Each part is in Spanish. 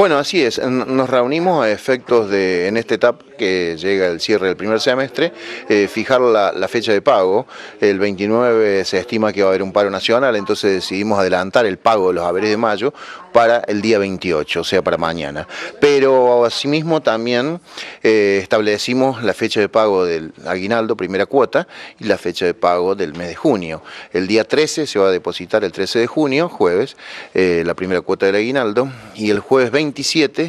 Bueno, así es. Nos reunimos a efectos de, en esta etapa que llega el cierre del primer semestre, eh, fijar la, fecha de pago. El 29 se estima que va a haber un paro nacional, entonces decidimos adelantar el pago de los haberes de mayo para el día 28, o sea, para mañana. Pero asimismo también eh, establecimos la fecha de pago del aguinaldo, primera cuota, y la fecha de pago del mes de junio. El día 13 se va a depositar el 13 de junio, jueves, eh, la primera cuota del aguinaldo, y el jueves 20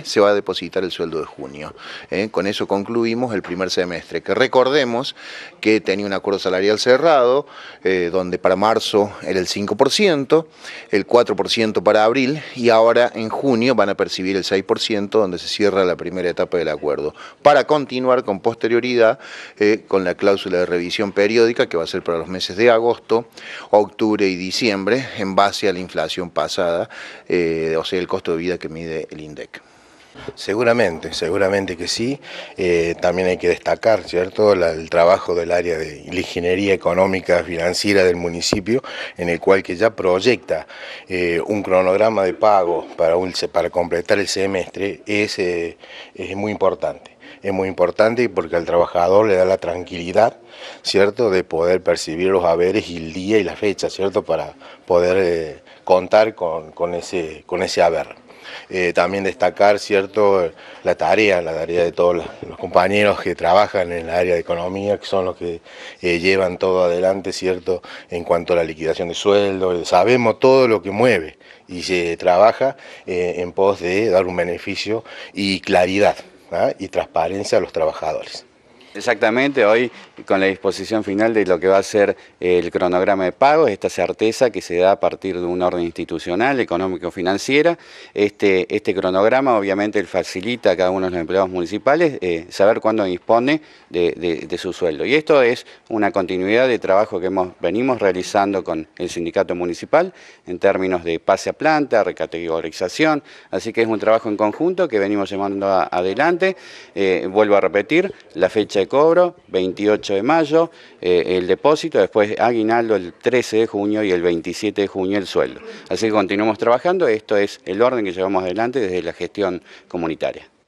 se va a depositar el sueldo de junio. ¿eh? Con eso concluimos el primer semestre, que recordemos que tenía un acuerdo salarial cerrado, eh, donde para marzo era el 5%, el 4% para abril y ahora en junio van a percibir el 6%, donde se cierra la primera etapa del acuerdo, para continuar con posterioridad eh, con la cláusula de revisión periódica que va a ser para los meses de agosto, octubre y diciembre, en base a la inflación pasada, o sea, el costo de vida que mide el INE. Seguramente, seguramente que sí. Eh, también hay que destacar, ¿cierto?, el trabajo del área de ingeniería económica financiera del municipio, en el cual que ya proyecta eh, un cronograma de pago para, para completar el semestre, es, eh, es muy importante. Es muy importante porque al trabajador le da la tranquilidad, ¿cierto?, de poder percibir los haberes y el día y la fecha, ¿cierto?, para poder contar con, ese, con ese haber. Eh, también destacar, ¿cierto?, la tarea, la tarea de todos los compañeros que trabajan en el área de economía, que son los que eh, llevan todo adelante, ¿cierto?, en cuanto a la liquidación de sueldos, eh, sabemos todo lo que mueve y se trabaja en pos de dar un beneficio y claridad ¿ah? y transparencia a los trabajadores. Exactamente, hoy con la disposición final de lo que va a ser el cronograma de pagos, esta certeza que se da a partir de un orden institucional, económico-financiera, este, este, cronograma obviamente facilita a cada uno de los empleados municipales eh, saber cuándo dispone de, su sueldo. Y esto es una continuidad de trabajo que hemos, venimos realizando con el sindicato municipal en términos de pase a planta, recategorización, así que es un trabajo en conjunto que venimos llevando adelante. Eh, vuelvo a repetir, la fecha de cobro, 28 de mayo, eh, el depósito, después aguinaldo el 13 de junio y el 27 de junio el sueldo. Así que continuamos trabajando, esto es el orden que llevamos adelante desde la gestión comunitaria.